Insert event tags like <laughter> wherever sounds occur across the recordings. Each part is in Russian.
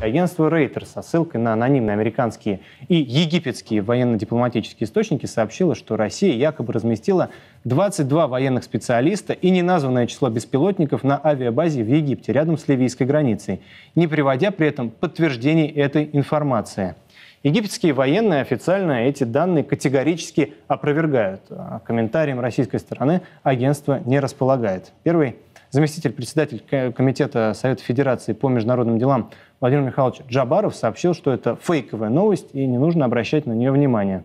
Агентство Рейтер со ссылкой на анонимные американские и египетские военно-дипломатические источники сообщило, что Россия якобы разместила 22 военных специалиста и неназванное число беспилотников на авиабазе в Египте рядом с ливийской границей, не приводя при этом подтверждений этой информации. Египетские военные официально эти данные категорически опровергают. А Комментарием российской стороны агентство не располагает. Первый – Заместитель председателя Комитета Совета Федерации по международным делам Владимир Михайлович Джабаров сообщил, что это фейковая новость и не нужно обращать на нее внимание.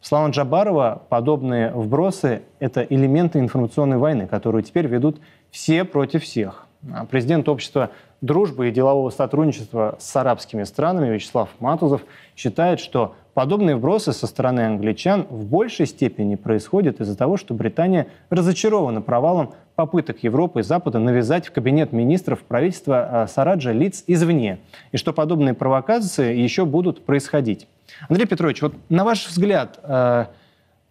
В словам Джабарова, подобные вбросы – это элементы информационной войны, которую теперь ведут все против всех. А президент общества дружбы и делового сотрудничества с арабскими странами Вячеслав Матузов считает, что подобные вбросы со стороны англичан в большей степени происходят из-за того, что Британия разочарована провалом попыток Европы и Запада навязать в кабинет министров правительства э, Сараджа лиц извне, и что подобные провокации еще будут происходить. Андрей Петрович, вот на ваш взгляд, э,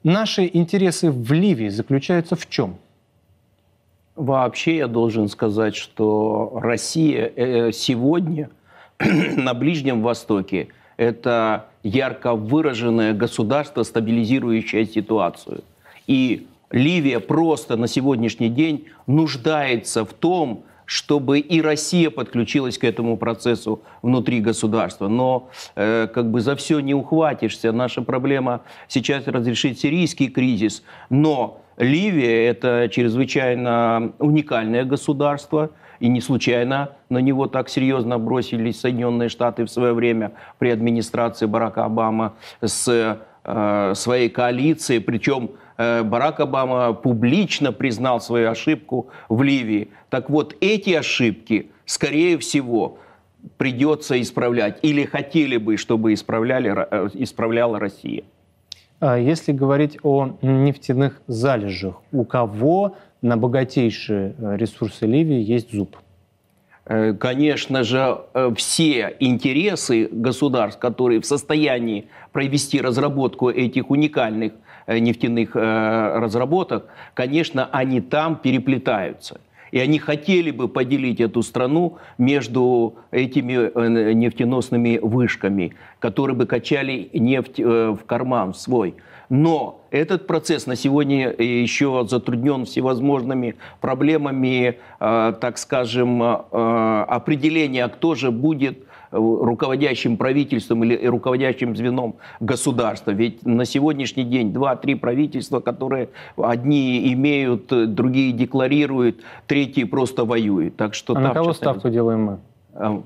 наши интересы в Ливии заключаются в чем? Вообще я должен сказать, что Россия э, сегодня <clears throat> на Ближнем Востоке – это ярко выраженное государство, стабилизирующее ситуацию. И Ливия просто на сегодняшний день нуждается в том, чтобы и Россия подключилась к этому процессу внутри государства. Но э, как бы за все не ухватишься. Наша проблема сейчас разрешить сирийский кризис. Но Ливия – это чрезвычайно уникальное государство, и не случайно на него так серьезно бросились Соединенные Штаты в свое время при администрации Барака Обама с Э, своей коалиции, причем э, Барак Обама публично признал свою ошибку в Ливии. Так вот, эти ошибки, скорее всего, придется исправлять или хотели бы, чтобы исправляли, э, исправляла Россия. А если говорить о нефтяных залежах, у кого на богатейшие ресурсы Ливии есть зуб? Э, конечно же, э, все интересы государств, которые в состоянии провести разработку этих уникальных э, нефтяных разработок, конечно, они там переплетаются. И они хотели бы поделить эту страну между этими нефтеносными вышками, которые бы качали нефть в карман свой. Но этот процесс на сегодня э, еще затруднен всевозможными проблемами, э, так скажем, э, определения, кто же будет руководящим правительством или руководящим звеном государства. Ведь на сегодняшний день два-три правительства, которые одни имеют, другие декларируют, третьи просто воюют. Так что а на кого ставку делаем мы?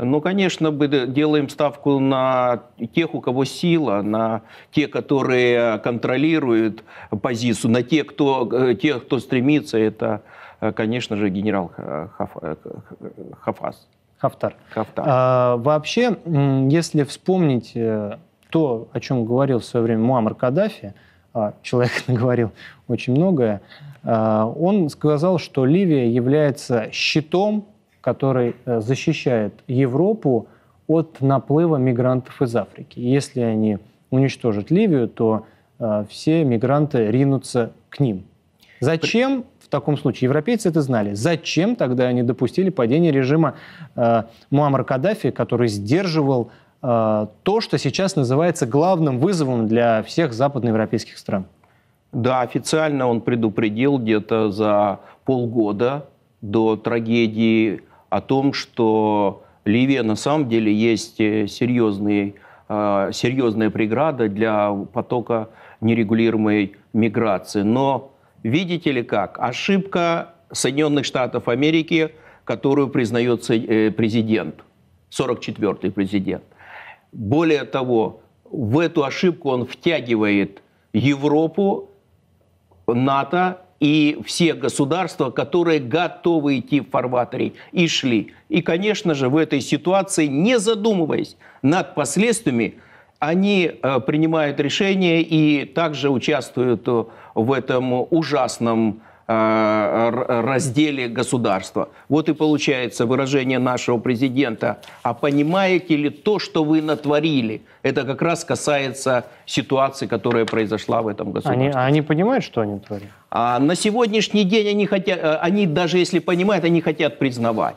Ну, конечно, мы делаем ставку на тех, у кого сила, на те, которые контролируют позицию, на тех, кто, э, тех, кто стремится. Это, э, конечно же, генерал э, Хафас. Хафтар. Хафтар. А, вообще, если вспомнить то, о чем говорил в свое время Муаммар Каддафи, а, человек <laughs> говорил очень многое, а, он сказал, что Ливия является щитом который э, защищает Европу от наплыва мигрантов из Африки. Если они уничтожат Ливию, то э, все мигранты ринутся к ним. Зачем в таком случае? Европейцы это знали. Зачем тогда они допустили падение режима э, Муаммар Каддафи, который сдерживал э, то, что сейчас называется главным вызовом для всех западноевропейских стран? Да, официально он предупредил где-то за полгода до трагедии о том, что Ливия на самом деле есть э, серьезный, э, серьезная преграда для потока нерегулируемой миграции. Но видите ли как, ошибка Соединенных Штатов Америки, которую признается э, президент, 44-й президент. Более того, в эту ошибку он втягивает Европу, НАТО и все государства, которые готовы идти в фарватере, и шли. И, конечно же, в этой ситуации, не задумываясь над последствиями, они э, принимают решение и также участвуют в этом ужасном Э, разделе государства. Вот и получается выражение нашего президента. А понимаете ли то, что вы натворили? Это как раз касается ситуации, которая произошла в этом государстве. Они, они понимают, что они творят? А на сегодняшний день они хотят, э, они даже если понимают, они хотят признавать.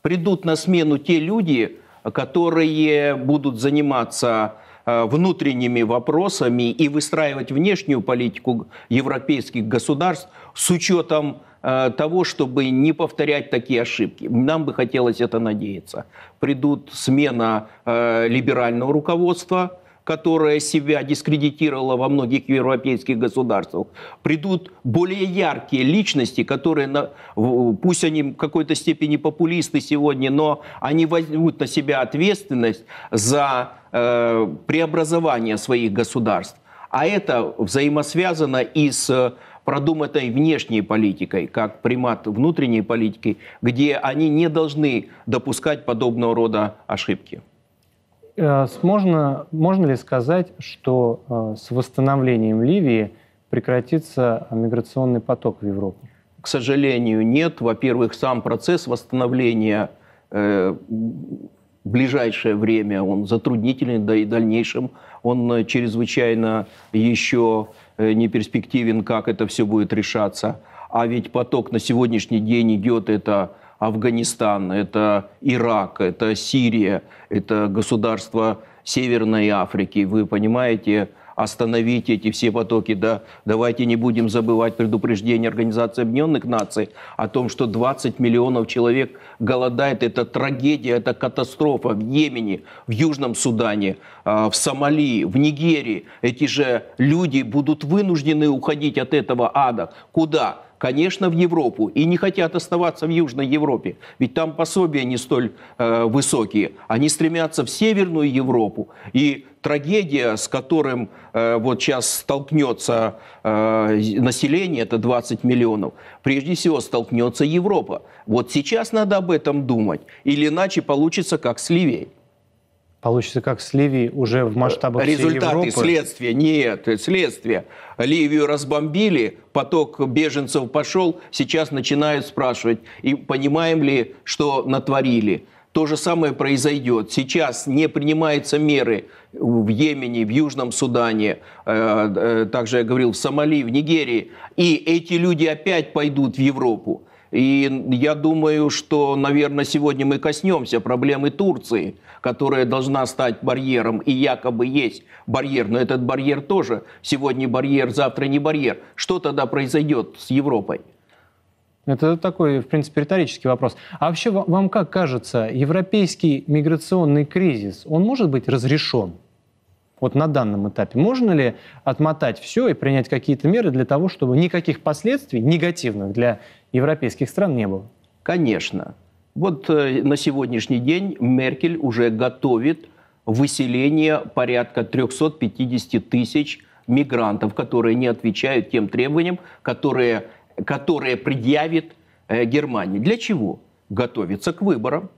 Придут на смену те люди, которые будут заниматься Э, внутренними вопросами и выстраивать внешнюю политику европейских государств с учетом э, того, чтобы не повторять такие ошибки. Нам бы хотелось это надеяться. Придут смена э, либерального руководства, которая себя дискредитировала во многих европейских государствах, придут более яркие личности, которые, на, пусть они в какой-то степени популисты сегодня, но они возьмут на себя ответственность за э, преобразование своих государств. А это взаимосвязано и с продуманной внешней политикой, как примат внутренней политики, где они не должны допускать подобного рода ошибки. Э, можно, можно ли сказать, что э, с восстановлением Ливии прекратится миграционный поток в Европу? К сожалению, нет. Во-первых, сам процесс восстановления э, в ближайшее время он затруднительный, да и в дальнейшем он э, чрезвычайно еще не перспективен, как это все будет решаться. А ведь поток на сегодняшний день идет, это Афганистан, это Ирак, это Сирия, это государство Северной Африки. Вы понимаете, остановить эти все потоки. Да, давайте не будем забывать предупреждение Организации Объединенных Наций о том, что 20 миллионов человек голодает. Это трагедия, это катастрофа в Йемене, в Южном Судане, а, в Сомали, в Нигерии. Эти же люди будут вынуждены уходить от этого ада. Куда? конечно, в Европу. И не хотят оставаться в Южной Европе, ведь там пособия не столь э, высокие. Они стремятся в Северную Европу. И трагедия, с которым э, вот сейчас столкнется э, население, это 20 миллионов, прежде всего столкнется Европа. Вот сейчас надо об этом думать, или иначе получится как с Ливией получится как с Ливией уже в масштабах Результаты, всей Европы. следствия? нет, следствие. Ливию разбомбили, поток беженцев пошел, сейчас начинают спрашивать, и понимаем ли, что натворили. То же самое произойдет. Сейчас не принимаются меры в Йемене, в Южном Судане, э, э, также я говорил, в Сомали, в Нигерии. И эти люди опять пойдут в Европу. И я думаю, что, наверное, сегодня мы коснемся проблемы Турции – которая должна стать барьером, и якобы есть барьер, но этот барьер тоже сегодня барьер, завтра не барьер. Что тогда произойдет с Европой? Это такой, в принципе, риторический вопрос. А вообще, вам как кажется, европейский миграционный кризис, он может быть разрешен? Вот на данном этапе можно ли отмотать все и принять какие-то меры для того, чтобы никаких последствий негативных для европейских стран не было? Конечно. Вот э, на сегодняшний день Меркель уже готовит выселение порядка 350 тысяч мигрантов, которые не отвечают тем требованиям, которые, которые предъявит э, Германия. Для чего? Готовится к выборам.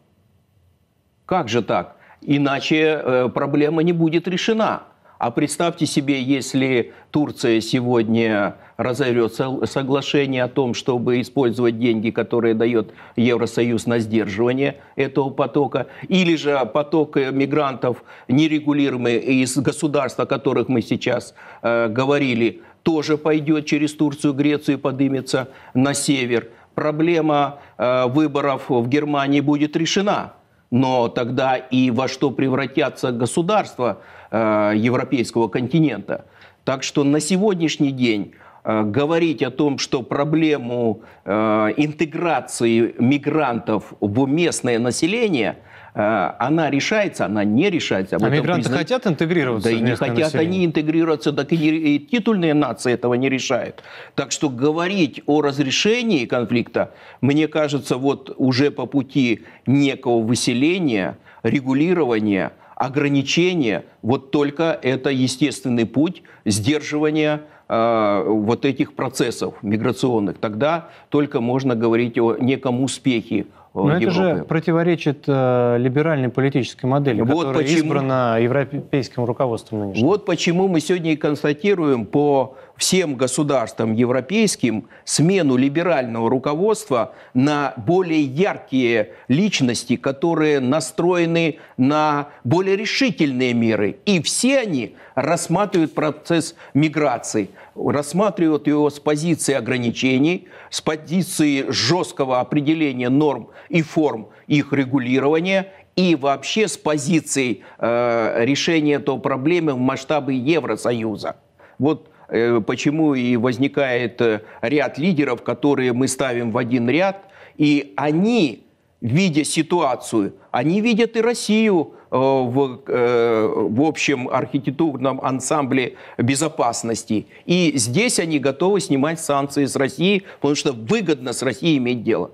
Как же так? Иначе э, проблема не будет решена. А представьте себе, если Турция сегодня разорвет соглашение о том, чтобы использовать деньги, которые дает Евросоюз на сдерживание этого потока, или же поток э, мигрантов нерегулируемый из государств, о которых мы сейчас э, говорили, тоже пойдет через Турцию, Грецию и поднимется на север. Проблема э, выборов в Германии будет решена но тогда и во что превратятся государства э, европейского континента. Так что на сегодняшний день э, говорить о том, что проблему э, интеграции мигрантов в местное население – Э, она решается, она не решается. Об а мигранты призна... хотят интегрироваться? Да и не хотят населения. они интегрироваться, так и, не... и титульные нации этого не решают. Так что говорить о разрешении конфликта, мне кажется, вот уже по пути некого выселения, регулирования, ограничения, вот только это естественный путь сдерживания э, вот этих процессов миграционных. Тогда только можно говорить о неком успехе но Европы. это же противоречит э, либеральной политической модели, вот которая почему, избрана европейским руководством нынешним. Вот почему мы сегодня и констатируем по всем государствам европейским смену либерального руководства на более яркие личности, которые настроены на более решительные меры. И все они рассматривают процесс миграции, рассматривают его с позиции ограничений, с позиции жесткого определения норм и форм их регулирования и вообще с позицией э, решения этого проблемы в масштабы Евросоюза. Вот Э, почему и возникает э, ряд лидеров, которые мы ставим в один ряд, и они, видя ситуацию, они видят и Россию э, в, в общем архитектурном ансамбле безопасности. И здесь они готовы снимать санкции с России, потому что выгодно с Россией иметь дело.